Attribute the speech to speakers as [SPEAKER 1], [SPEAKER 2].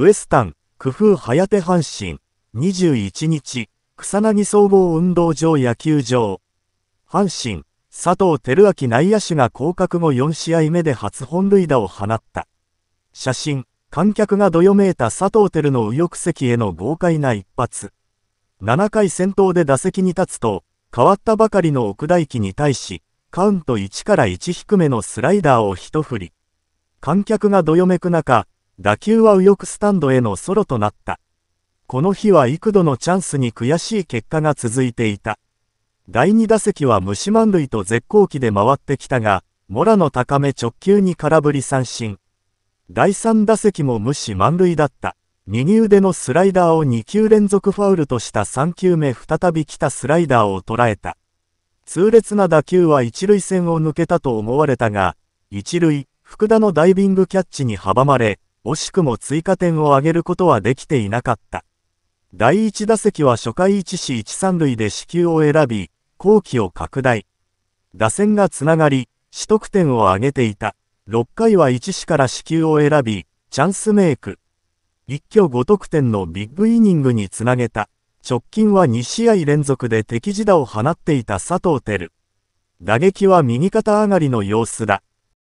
[SPEAKER 1] ウエスタン、工夫早手阪神、21日、草薙総合運動場野球場。阪神、佐藤輝明内野手が降格後4試合目で初本塁打を放った。写真、観客がどよめいた佐藤輝の右翼席への豪快な一発。7回先頭で打席に立つと、変わったばかりの奥大輝に対し、カウント1から1低めのスライダーを一振り。観客がどよめく中、打球は右翼スタンドへのソロとなった。この日は幾度のチャンスに悔しい結果が続いていた。第2打席は無満塁と絶好機で回ってきたが、モラの高め直球に空振り三振。第3打席も無視満塁だった。右腕のスライダーを2球連続ファウルとした3球目再び来たスライダーを捉えた。痛烈な打球は一塁線を抜けたと思われたが、一塁、福田のダイビングキャッチに阻まれ、惜しくも追加点を挙げることはできていなかった。第1打席は初回1死1 3塁で支球を選び、後期を拡大。打線がつながり、取得点を挙げていた。6回は1死から支球を選び、チャンスメイク。一挙5得点のビッグイニングにつなげた。直近は2試合連続で敵地打を放っていた佐藤輝。打撃は右肩上がりの様子だ。